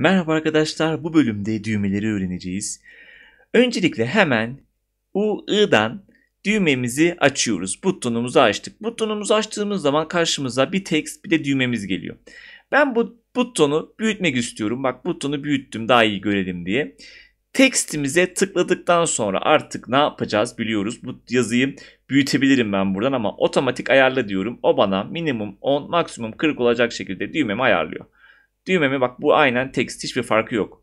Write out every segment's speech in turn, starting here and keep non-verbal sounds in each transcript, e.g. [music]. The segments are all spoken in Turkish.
Merhaba arkadaşlar, bu bölümde düğmeleri öğreneceğiz. Öncelikle hemen U-I'dan düğmemizi açıyoruz. Butonumuzu açtık. Butonumuzu açtığımız zaman karşımıza bir text bir de düğmemiz geliyor. Ben bu butonu büyütmek istiyorum. Bak butonu büyüttüm daha iyi görelim diye. Textimize tıkladıktan sonra artık ne yapacağız biliyoruz. Bu yazıyı büyütebilirim ben buradan ama otomatik ayarla diyorum. O bana minimum 10 maksimum 40 olacak şekilde düğmemi ayarlıyor. Düğmeme bak bu aynen text hiçbir farkı yok.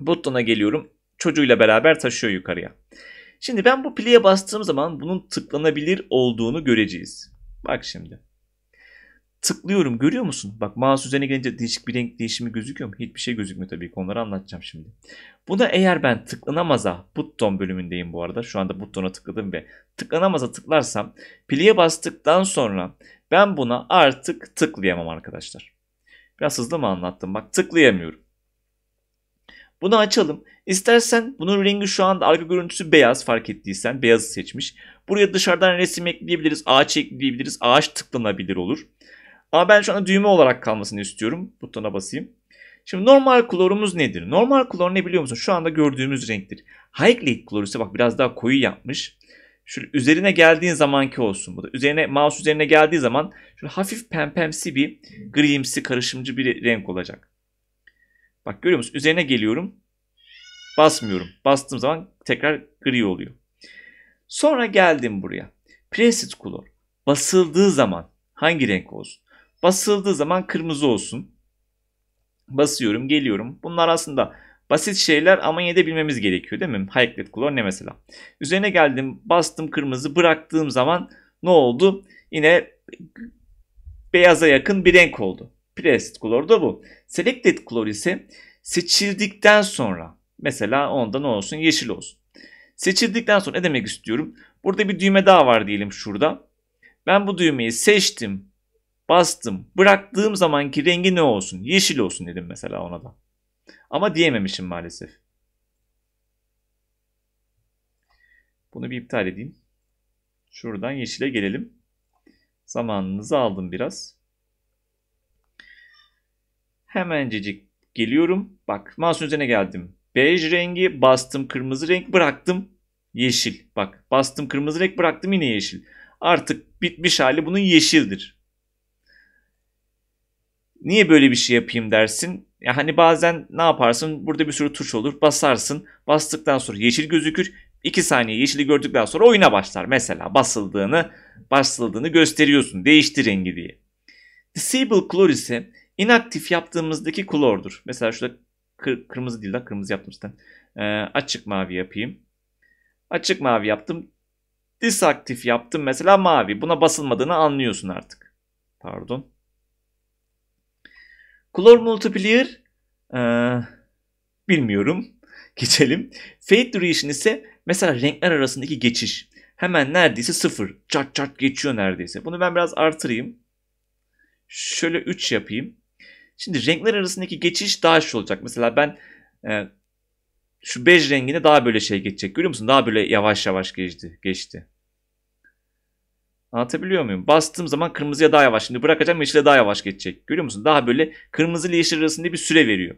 Button'a geliyorum. Çocuğuyla beraber taşıyor yukarıya. Şimdi ben bu play'e bastığım zaman bunun tıklanabilir olduğunu göreceğiz. Bak şimdi. Tıklıyorum görüyor musun? Bak mouse üzerine gelince değişik bir renk değişimi gözüküyor mu? Hiçbir şey gözükmüyor tabii ki onları anlatacağım şimdi. Buna eğer ben tıklanamaza button bölümündeyim bu arada. Şu anda butona tıkladım ve tıklanamaza tıklarsam play'e bastıktan sonra ben buna artık tıklayamam arkadaşlar. Biraz hızlı mı anlattım? Bak tıklayamıyorum. Bunu açalım. İstersen bunun rengi şu anda arka görüntüsü beyaz fark ettiysen beyazı seçmiş. Buraya dışarıdan resim ekleyebiliriz. Ağaç ekleyebiliriz. Ağaç tıklanabilir olur. Ama ben şu anda düğme olarak kalmasını istiyorum. Butona basayım. Şimdi normal klorumuz nedir? Normal klor ne biliyor musun? Şu anda gördüğümüz renktir. High Lake kloru ise bak biraz daha koyu yapmış şöyle üzerine geldiğin zamanki olsun bu da. Üzerine mouse üzerine geldiği zaman şöyle hafif pempemsi bir grimsi karışımcı bir renk olacak. Bak görüyor musun? Üzerine geliyorum. Basmıyorum. Bastığım zaman tekrar gri oluyor. Sonra geldim buraya. Preset color. Basıldığı zaman hangi renk olsun? Basıldığı zaman kırmızı olsun. Basıyorum, geliyorum. Bunlar aslında Basit şeyler ama yine de bilmemiz gerekiyor değil mi? Hayeklet klor ne mesela? Üzerine geldim bastım kırmızı bıraktığım zaman ne oldu? Yine beyaza yakın bir renk oldu. Pressed klor da bu. Selected klor ise seçildikten sonra mesela onda ne olsun yeşil olsun. Seçildikten sonra ne demek istiyorum? Burada bir düğme daha var diyelim şurada. Ben bu düğmeyi seçtim, bastım, bıraktığım zamanki rengi ne olsun? Yeşil olsun dedim mesela ona da. Ama diyememişim maalesef. Bunu bir iptal edeyim. Şuradan yeşile gelelim. Zamanınızı aldım biraz. Hemencecik geliyorum. Bak mouse'un üzerine geldim. Bej rengi bastım kırmızı renk bıraktım yeşil. Bak bastım kırmızı renk bıraktım yine yeşil. Artık bitmiş hali bunun yeşildir. Niye böyle bir şey yapayım dersin? Ya hani bazen ne yaparsın? Burada bir sürü tuş olur. Basarsın. Bastıktan sonra yeşil gözükür. 2 saniye yeşili gördükten sonra oyuna başlar. Mesela basıldığını basıldığını gösteriyorsun. Değiştir rengi diye. Disable Clor ise inaktif yaptığımızdaki klordur. Mesela şurada kır, kırmızı değil lan kırmızı yaptım zaten. Ee, açık mavi yapayım. Açık mavi yaptım. Disaktif yaptım mesela mavi. Buna basılmadığını anlıyorsun artık. Pardon. Color Multiplier ee, bilmiyorum. [laughs] Geçelim. Fade Duration ise mesela renkler arasındaki geçiş. Hemen neredeyse sıfır. Çat çat geçiyor neredeyse. Bunu ben biraz artırayım. Şöyle 3 yapayım. Şimdi renkler arasındaki geçiş daha şey olacak. Mesela ben e, şu bej rengine daha böyle şey geçecek. Görüyor musun? Daha böyle yavaş yavaş geçti. geçti. Anlatabiliyor muyum? Bastığım zaman kırmızıya daha yavaş. Şimdi bırakacağım yeşile daha yavaş geçecek. Görüyor musun? Daha böyle kırmızı ile yeşil arasında bir süre veriyor.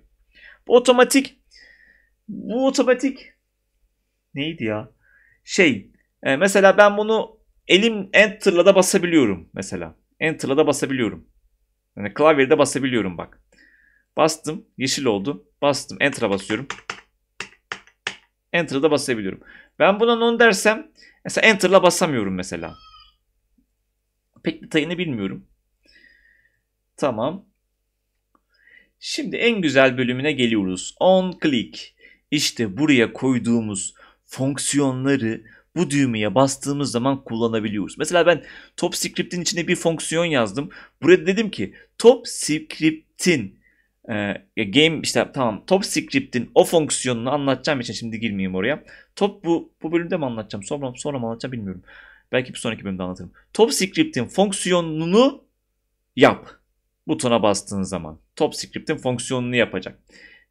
Bu otomatik bu otomatik neydi ya? Şey e, mesela ben bunu elim enter'la da basabiliyorum mesela. Enter'la da basabiliyorum. Yani klavyede basabiliyorum bak. Bastım yeşil oldu. Bastım enter'a basıyorum. Enter'a da basabiliyorum. Ben buna non dersem mesela enter'la basamıyorum mesela. Pek detayını bilmiyorum. Tamam. Şimdi en güzel bölümüne geliyoruz. On click. İşte buraya koyduğumuz fonksiyonları bu düğmeye bastığımız zaman kullanabiliyoruz. Mesela ben top script'in içine bir fonksiyon yazdım. Buraya dedim ki top script'in e, game işte tamam top script'in o fonksiyonunu anlatacağım için şimdi girmeyeyim oraya. Top bu bu bölümde mi anlatacağım? Sonra sonra mı anlatacağım bilmiyorum. Belki bir sonraki bölümde anlatırım. TopScript'in fonksiyonunu yap. Butona bastığın zaman. TopScript'in fonksiyonunu yapacak.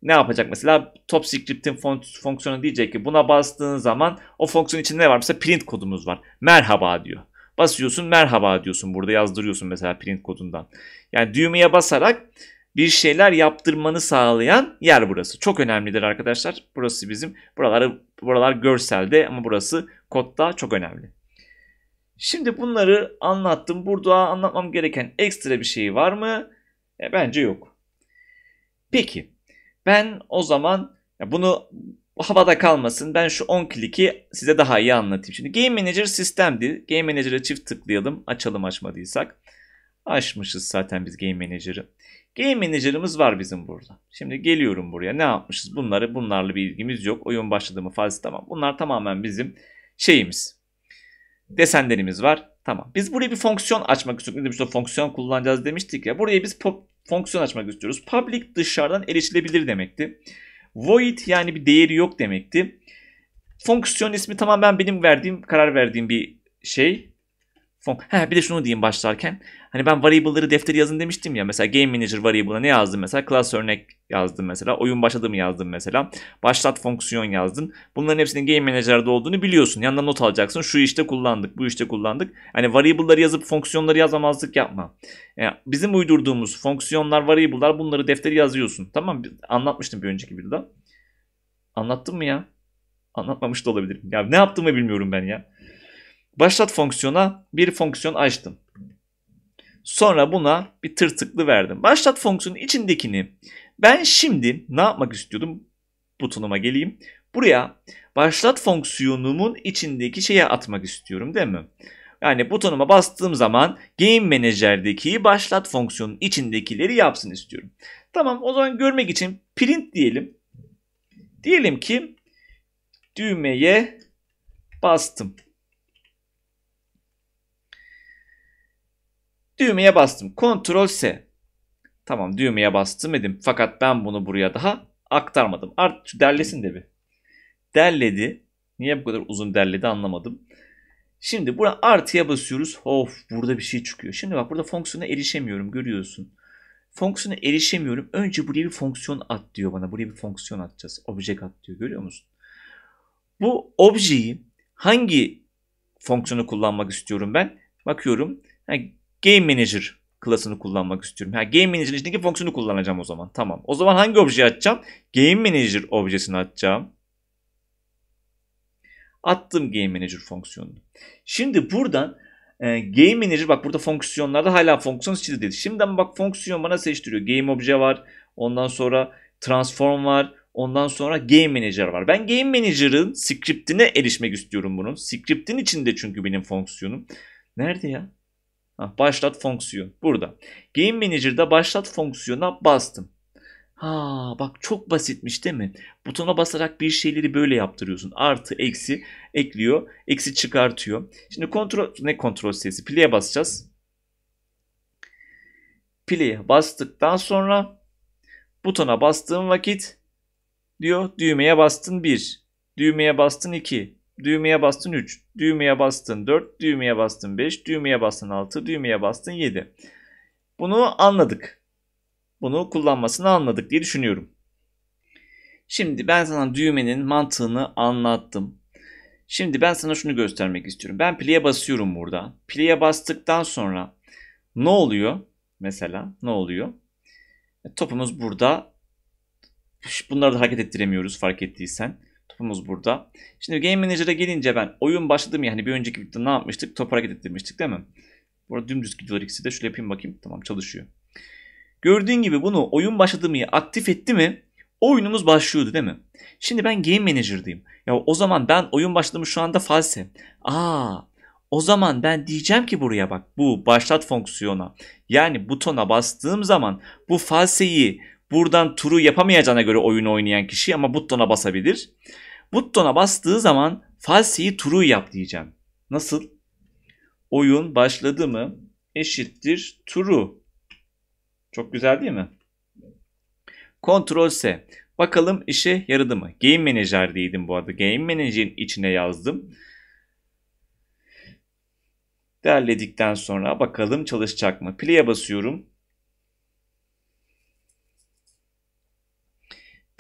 Ne yapacak mesela? TopScript'in fon fonksiyonu diyecek ki buna bastığın zaman o fonksiyon için ne var? Mesela print kodumuz var. Merhaba diyor. Basıyorsun merhaba diyorsun. Burada yazdırıyorsun mesela print kodundan. Yani düğmeye basarak bir şeyler yaptırmanı sağlayan yer burası. Çok önemlidir arkadaşlar. Burası bizim. buraları buralar görselde ama burası kodda çok önemli. Şimdi bunları anlattım. Burada anlatmam gereken ekstra bir şey var mı? E, bence yok. Peki ben o zaman bunu havada kalmasın. Ben şu 10 kliki size daha iyi anlatayım. Şimdi Game Manager sistemdi. Game Manager'a çift tıklayalım. Açalım açmadıysak. Açmışız zaten biz Game Manager'ı. Game Manager'ımız var bizim burada. Şimdi geliyorum buraya. Ne yapmışız? Bunları bunlarla bir ilgimiz yok. Oyun başladı mı fazla tamam. Bunlar tamamen bizim şeyimiz desenlerimiz var. Tamam. Biz buraya bir fonksiyon açmak istiyoruz. Ne Fonksiyon kullanacağız demiştik ya. Buraya biz fonksiyon açmak istiyoruz. Public dışarıdan erişilebilir demekti. Void yani bir değeri yok demekti. Fonksiyon ismi tamam ben benim verdiğim, karar verdiğim bir şey fon. Ha, bir de şunu diyeyim başlarken. Hani ben variable'ları defteri yazın demiştim ya. Mesela game manager variable'a ne yazdım mesela? Class örnek yazdım mesela. Oyun başladı mı yazdım mesela. Başlat fonksiyon yazdın. Bunların hepsinin game manager'da olduğunu biliyorsun. Yanına not alacaksın. Şu işte kullandık, bu işte kullandık. Hani variable'ları yazıp fonksiyonları yazamazlık yapma. Yani e, bizim uydurduğumuz fonksiyonlar, variable'lar bunları defteri yazıyorsun. Tamam Anlatmıştım bir önceki videoda. Anlattım mı ya? Anlatmamış da olabilirim. Ya ne yaptığımı bilmiyorum ben ya. Başlat fonksiyona bir fonksiyon açtım. Sonra buna bir tır tıklı verdim. Başlat fonksiyonun içindekini ben şimdi ne yapmak istiyordum? Butonuma geleyim. Buraya başlat fonksiyonumun içindeki şeye atmak istiyorum değil mi? Yani butonuma bastığım zaman Game Manager'deki başlat fonksiyonun içindekileri yapsın istiyorum. Tamam o zaman görmek için print diyelim. Diyelim ki düğmeye bastım. Düğmeye bastım. Ctrl S. Tamam düğmeye bastım dedim. Fakat ben bunu buraya daha aktarmadım. Artık şu derlesin de bir. Derledi. Niye bu kadar uzun derledi anlamadım. Şimdi buna artıya basıyoruz. Of burada bir şey çıkıyor. Şimdi bak burada fonksiyona erişemiyorum görüyorsun. Fonksiyona erişemiyorum. Önce buraya bir fonksiyon at diyor bana. Buraya bir fonksiyon atacağız. Object at diyor görüyor musun? Bu objeyi hangi fonksiyonu kullanmak istiyorum ben? Bakıyorum. Yani Game Manager klasını kullanmak istiyorum. Ha, Game Manager'ın içindeki fonksiyonu kullanacağım o zaman. Tamam. O zaman hangi objeyi atacağım? Game Manager objesini atacağım. Attım Game Manager fonksiyonunu. Şimdi buradan e, Game Manager bak burada fonksiyonlarda hala fonksiyon seçili Şimdi ama bak fonksiyon bana seçtiriyor. Game obje var. Ondan sonra transform var. Ondan sonra Game Manager var. Ben Game Manager'ın scriptine erişmek istiyorum bunun. Script'in içinde çünkü benim fonksiyonum. Nerede ya? Ha, başlat fonksiyon. Burada. Game Manager'da başlat fonksiyona bastım. Ha bak çok basitmiş değil mi? Butona basarak bir şeyleri böyle yaptırıyorsun. Artı, eksi ekliyor. Eksi çıkartıyor. Şimdi kontrol ne kontrol sesi? Play'e basacağız. Play'e bastıktan sonra butona bastığım vakit diyor düğmeye bastın 1. Düğmeye bastın 2. Düğmeye bastın 3, düğmeye bastın 4, düğmeye bastın 5, düğmeye bastın 6, düğmeye bastın 7. Bunu anladık. Bunu kullanmasını anladık diye düşünüyorum. Şimdi ben sana düğmenin mantığını anlattım. Şimdi ben sana şunu göstermek istiyorum. Ben play'e basıyorum burada. Play'e bastıktan sonra ne oluyor? Mesela ne oluyor? E, topumuz burada. Bunları da hareket ettiremiyoruz fark ettiysen. Topumuz burada. Şimdi Game Manager'a gelince ben oyun başladım ya hani bir önceki videoda ne yapmıştık? Top hareket ettirmiştik değil mi? Burada dümdüz gidiyorlar ikisi de. Şöyle yapayım bakayım. Tamam çalışıyor. Gördüğün gibi bunu oyun başladığımı aktif etti mi oyunumuz başlıyordu değil mi? Şimdi ben Game Manager'dayım. Ya o zaman ben oyun başladığımı şu anda false. Aa o zaman ben diyeceğim ki buraya bak bu başlat fonksiyona yani butona bastığım zaman bu falseyi Buradan turu yapamayacağına göre oyunu oynayan kişi ama butona basabilir. Butona bastığı zaman falsiyi turu yap diyeceğim. Nasıl? Oyun başladı mı eşittir turu. Çok güzel değil mi? Ctrl S. Bakalım işe yaradı mı? Game Manager diydim bu arada. Game Manager'in içine yazdım. Derledikten sonra bakalım çalışacak mı? Play'e basıyorum.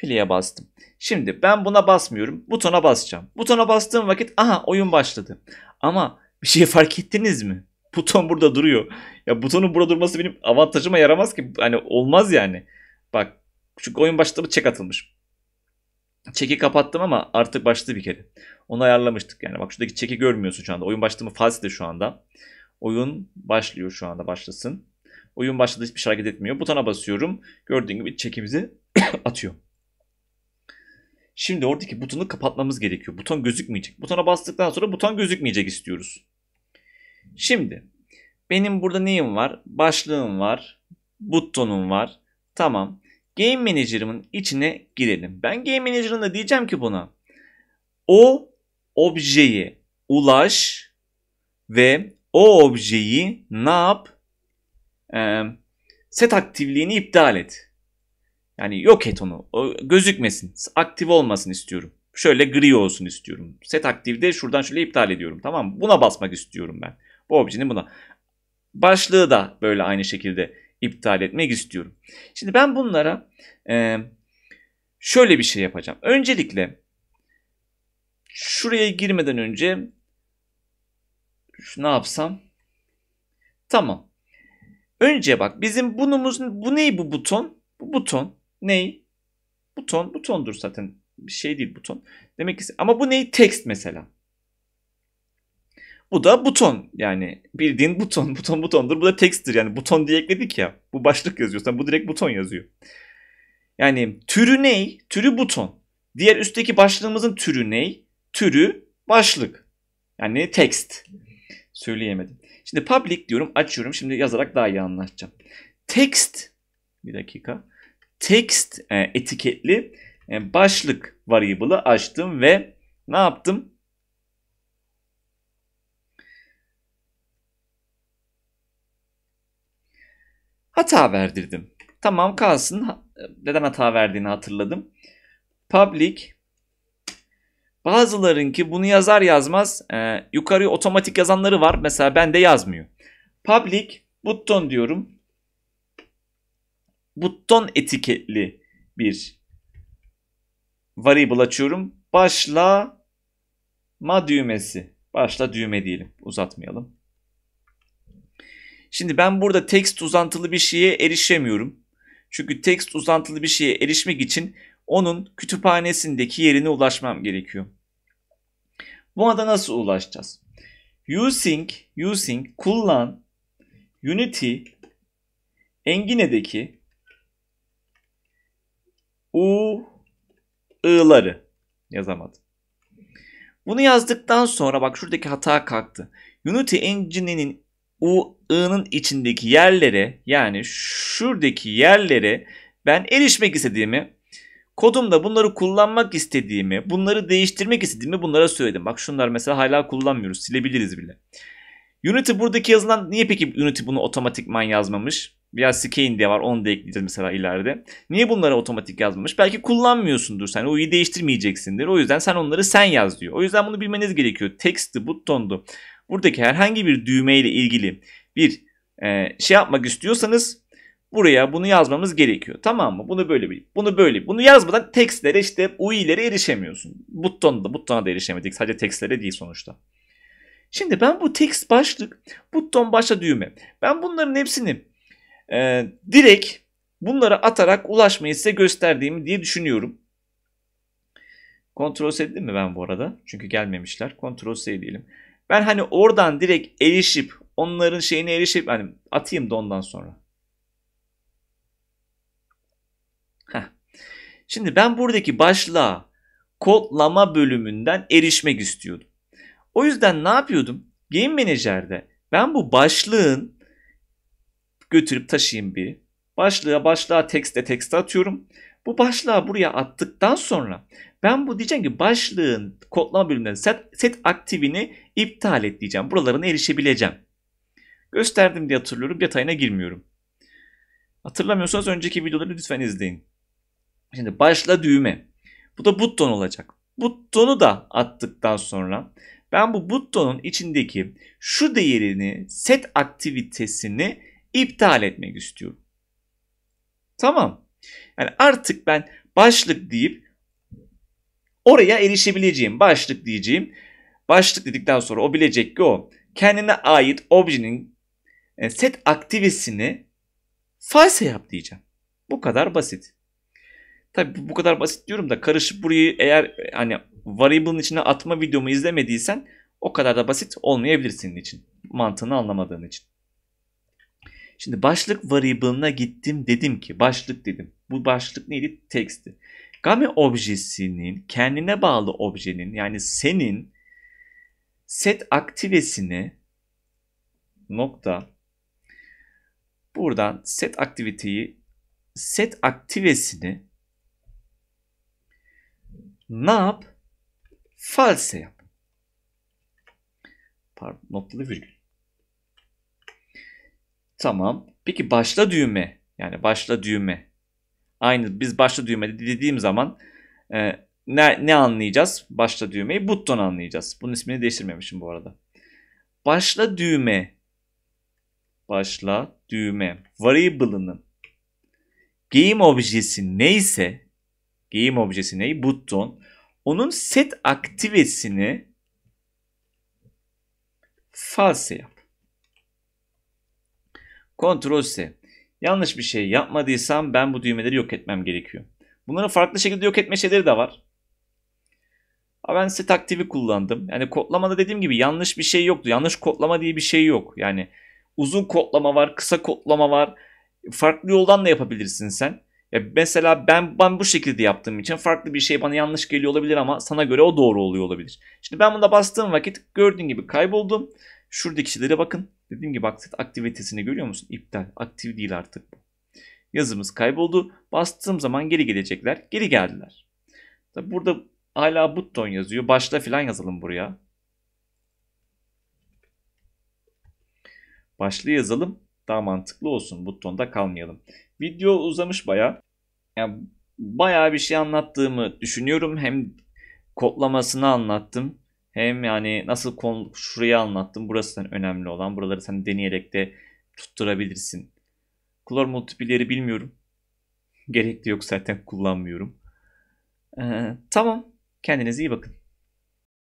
piliye bastım. Şimdi ben buna basmıyorum. Butona basacağım. Butona bastığım vakit aha oyun başladı. Ama bir şey fark ettiniz mi? Buton burada duruyor. Ya butonun burada durması benim avantajıma yaramaz ki. Hani olmaz yani. Bak çünkü oyun başladı çek atılmış. Çeki kapattım ama artık başladı bir kere. Onu ayarlamıştık yani. Bak şuradaki çeki görmüyorsun şu anda. Oyun başladı mı falsede şu anda. Oyun başlıyor şu anda başlasın. Oyun başladı hiçbir şey hareket etmiyor. Butona basıyorum. Gördüğün gibi çekimizi [coughs] atıyor. Şimdi oradaki butonu kapatmamız gerekiyor. Buton gözükmeyecek. Butona bastıktan sonra buton gözükmeyecek istiyoruz. Şimdi benim burada neyim var? Başlığım var. Butonum var. Tamam. Game Manager'ımın içine girelim. Ben Game Manager'ına diyeceğim ki buna. O objeyi ulaş ve o objeyi ne yap? Ee, set aktifliğini iptal et. Yani yok et onu. O gözükmesin. Aktif olmasın istiyorum. Şöyle gri olsun istiyorum. Set aktifde şuradan şöyle iptal ediyorum. Tamam mı? Buna basmak istiyorum ben. Bu objenin buna. Başlığı da böyle aynı şekilde iptal etmek istiyorum. Şimdi ben bunlara e, şöyle bir şey yapacağım. Öncelikle şuraya girmeden önce ne yapsam? Tamam. Önce bak bizim bunumuz bu ney bu buton? Bu buton Ney? Buton. Butondur zaten. Bir şey değil buton. Demek ki ama bu ney? Text mesela. Bu da buton yani bildiğin buton [laughs] buton butondur. Bu da text'tir yani buton diye ekledik ya. Bu başlık yazıyorsan bu direkt buton yazıyor. Yani türü ney? Türü buton. Diğer üstteki başlığımızın türü ney? Türü başlık. Yani text. Söyleyemedim. Şimdi public diyorum açıyorum. Şimdi yazarak daha iyi anlaşacağım. Text bir dakika text e, etiketli e, başlık variable'ı açtım ve ne yaptım? Hata verdirdim. Tamam kalsın. Neden hata verdiğini hatırladım. Public Bazılarınki bunu yazar yazmaz e, yukarı otomatik yazanları var. Mesela bende yazmıyor. Public button diyorum buton etiketli bir variable açıyorum. Başla ma düğmesi. Başla düğme diyelim. Uzatmayalım. Şimdi ben burada text uzantılı bir şeye erişemiyorum. Çünkü text uzantılı bir şeye erişmek için onun kütüphanesindeki yerine ulaşmam gerekiyor. Bu da nasıl ulaşacağız? Using, using, kullan Unity Engine'deki U ı'ları yazamadım. Bunu yazdıktan sonra bak şuradaki hata kalktı. Unity Engine'in U ı'nın içindeki yerlere yani şuradaki yerlere ben erişmek istediğimi kodumda bunları kullanmak istediğimi, bunları değiştirmek istediğimi bunlara söyledim. Bak şunlar mesela hala kullanmıyoruz. Silebiliriz bile. Unity buradaki yazılan niye peki Unity bunu otomatikman yazmamış? Veya skein diye var. Onu da ekleyeceğiz mesela ileride. Niye bunları otomatik yazmamış? Belki kullanmıyorsundur sen. O'yu değiştirmeyeceksindir. O yüzden sen onları sen yaz diyor. O yüzden bunu bilmeniz gerekiyor. Text'ti, button'du. Buradaki herhangi bir düğmeyle ilgili bir e, şey yapmak istiyorsanız buraya bunu yazmamız gerekiyor. Tamam mı? Bunu böyle bir, bunu böyle. Bunu yazmadan textlere, işte UI'lere erişemiyorsun. Butona da, butona da erişemedik. Sadece textlere değil sonuçta. Şimdi ben bu text başlık, buton başla düğme. Ben bunların hepsini ee, direkt bunları atarak ulaşmayı size gösterdiğimi diye düşünüyorum. Kontrol C mi ben bu arada? Çünkü gelmemişler. Kontrol C diyelim. Ben hani oradan direkt erişip onların şeyine erişip hani atayım da ondan sonra. Heh. Şimdi ben buradaki başlığa kodlama bölümünden erişmek istiyordum. O yüzden ne yapıyordum? Game Manager'de ben bu başlığın götürüp taşıyayım bir. Başlığa başlığa tekste tekste atıyorum. Bu başlığa buraya attıktan sonra ben bu diyeceğim ki başlığın kodlama bölümünden set, set aktivini iptal et diyeceğim. Buralarına erişebileceğim. Gösterdim diye hatırlıyorum. Detayına girmiyorum. Hatırlamıyorsanız önceki videoları lütfen izleyin. Şimdi başla düğme. Bu da button olacak. Button'u da attıktan sonra ben bu button'un içindeki şu değerini set aktivitesini iptal etmek istiyorum. Tamam. Yani artık ben başlık deyip oraya erişebileceğim başlık diyeceğim. Başlık dedikten sonra o bilecek ki o kendine ait objenin e, set aktivisini false yap diyeceğim. Bu kadar basit. Tabii bu kadar basit diyorum da karışıp burayı eğer e, hani variable'ın içine atma videomu izlemediysen o kadar da basit olmayabilir senin için. Mantığını anlamadığın için. Şimdi başlık variable'ına gittim dedim ki başlık dedim. Bu başlık neydi? textti. Game objesinin kendine bağlı objenin yani senin set aktivesini nokta buradan set aktiviteyi set aktivesini ne yap? False yap. Pardon noktalı virgül. Tamam. Peki başla düğme. Yani başla düğme. Aynı biz başla düğme dediğim zaman e, ne, ne anlayacağız? Başla düğmeyi button anlayacağız. Bunun ismini değiştirmemişim bu arada. Başla düğme. Başla düğme. Variable'ının game objesi neyse game objesi ney? Button. Onun set aktivesini false yap. Ctrl S. Yanlış bir şey yapmadıysam ben bu düğmeleri yok etmem gerekiyor. Bunların farklı şekilde yok etme şeyleri de var. Ama ben set aktivi kullandım. Yani kodlamada dediğim gibi yanlış bir şey yoktu. Yanlış kodlama diye bir şey yok. Yani uzun kodlama var, kısa kodlama var. Farklı yoldan da yapabilirsin sen. Ya mesela ben ben bu şekilde yaptığım için farklı bir şey bana yanlış geliyor olabilir ama sana göre o doğru oluyor olabilir. Şimdi ben buna bastığım vakit gördüğün gibi kayboldum. Şuradaki şeylere bakın. Dediğim gibi aktif aktivitesini görüyor musun? İptal. Aktif değil artık bu. Yazımız kayboldu. Bastığım zaman geri gelecekler. Geri geldiler. Tabi burada hala button yazıyor. Başta filan yazalım buraya. Başlı yazalım. Daha mantıklı olsun. Button'da kalmayalım. Video uzamış baya. Yani bayağı bir şey anlattığımı düşünüyorum. Hem kodlamasını anlattım. Hem yani nasıl konu, şurayı anlattım. Burası hani önemli olan. Buraları sen deneyerek de tutturabilirsin. Klor multipilleri bilmiyorum. gerekli yok zaten kullanmıyorum. Ee, tamam. Kendinize iyi bakın.